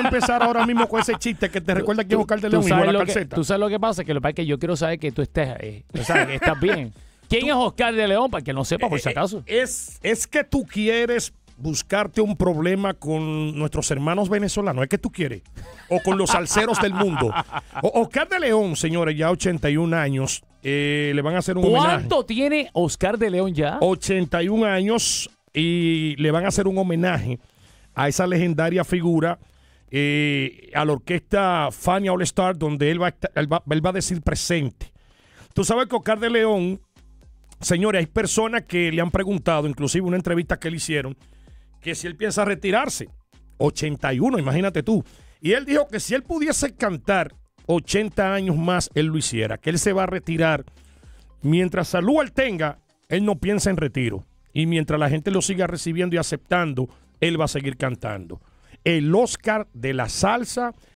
empezar ahora mismo con ese chiste que te recuerda que Oscar de León y la calceta. tú sabes lo que pasa, que lo que pasa es que yo quiero saber que tú estés estás bien. ¿Quién es Oscar de León? Para que no sepa, por si eh, eh, acaso. Es, es que tú quieres buscarte un problema con nuestros hermanos venezolanos, es que tú quieres, o con los salseros del mundo. Oscar de León, señores, ya 81 años, eh, le van a hacer un homenaje. ¿Cuánto tiene Oscar de León ya? 81 años y le van a hacer un homenaje a esa legendaria figura eh, a la orquesta Fania All Star, donde él va, a a decir presente. Tú sabes que Oscar de León, señores, hay personas que le han preguntado, inclusive una entrevista que le hicieron, que si él piensa retirarse. 81, imagínate tú. Y él dijo que si él pudiese cantar 80 años más, él lo hiciera, que él se va a retirar. Mientras salud él tenga, él no piensa en retiro. Y mientras la gente lo siga recibiendo y aceptando, él va a seguir cantando el Oscar de la salsa